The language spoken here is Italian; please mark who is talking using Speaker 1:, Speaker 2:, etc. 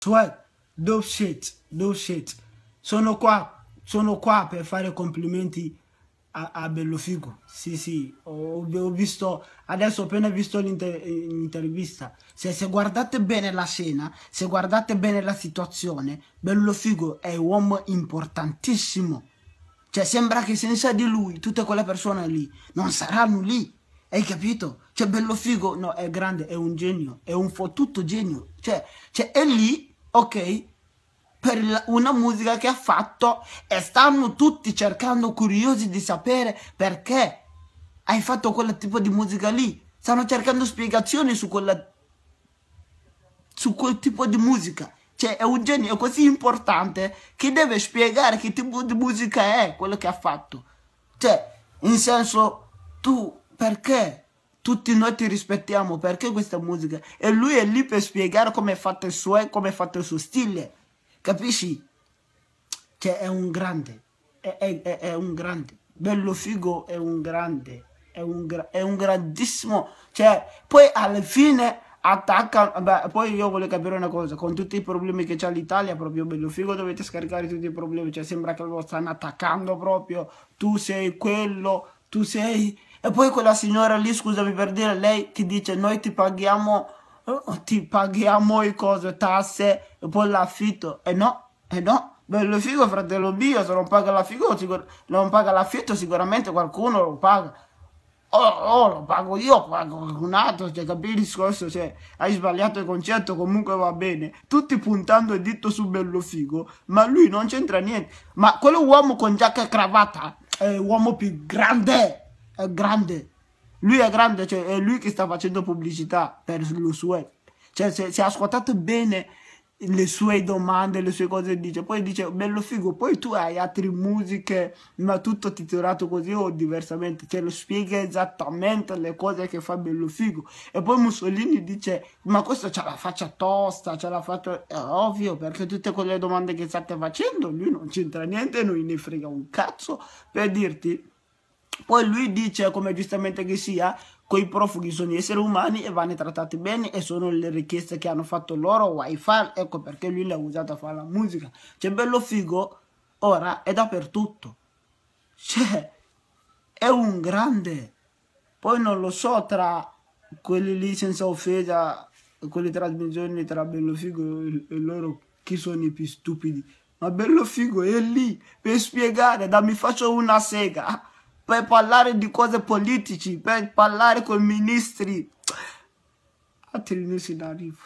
Speaker 1: Swag, dope shit, dope shit. Sono qua, sono qua per fare complimenti a, a Bellofico. Sì, sì, ho, ho, visto, adesso ho appena visto l'intervista. Se, se, guardate bene la scena, se guardate bene la situazione, Bellofico è un uomo importantissimo. Cioè, sembra che senza di lui, tutte quelle persone lì non saranno lì. Hai capito? Cioè, Bellofigo, no, è grande, è un genio, è un fottuto genio. Cioè, cioè è lì ok? Per una musica che ha fatto e stanno tutti cercando curiosi di sapere perché hai fatto quel tipo di musica lì. Stanno cercando spiegazioni su quella su quel tipo di musica. Cioè, è un genio così importante che deve spiegare che tipo di musica è quello che ha fatto. Cioè, in senso, tu perché tutti noi ti rispettiamo perché questa musica e lui è lì per spiegare come è fatto il suo come è fatto il suo stile capisci cioè è un grande è, è, è, è un grande bello figo è un grande è un, gra è un grandissimo cioè poi alla fine attacca beh, poi io voglio capire una cosa con tutti i problemi che c'ha l'Italia proprio bello figo dovete scaricare tutti i problemi cioè sembra che lo stanno attaccando proprio tu sei quello tu sei e poi quella signora lì, scusami per dire, lei ti dice noi ti paghiamo, eh, ti paghiamo le cose, tasse e poi l'affitto. E no, e no. Bello figo fratello mio, se non paga l'affitto, non paga l'affitto sicuramente qualcuno lo paga. Oh, oh, lo pago io, pago qualcun altro, cioè, capisci il discorso? Cioè, hai sbagliato il concetto, comunque va bene. Tutti puntando il dito su Bello Figo, ma lui non c'entra niente. Ma quell'uomo con giacca e cravatta è l'uomo più grande è grande. Lui è grande, cioè è lui che sta facendo pubblicità per lo suo. Cioè, se, se ha ascoltato bene le sue domande, le sue cose dice, poi dice bello figo, poi tu hai altre musiche, ma tutto titolato così o diversamente, Te lo spiega esattamente le cose che fa bello figo. E poi Mussolini dice, ma questo c'ha la faccia tosta, c'ha la faccia... È ovvio, perché tutte quelle domande che state facendo, lui non c'entra niente, non ne frega un cazzo, per dirti poi lui dice, come giustamente che sia, quei profughi sono esseri umani e vanno trattati bene e sono le richieste che hanno fatto loro wifi ecco perché lui l'ha usato a fare la musica C'è cioè, bello figo ora è dappertutto cioè è un grande poi non lo so tra quelli lì senza offesa quelle trasmissioni tra bello figo e loro chi sono i più stupidi ma bello figo è lì per spiegare da mi faccio una sega per parlare di cose politiche, per parlare con ministri. Altrimenti non si arrivo.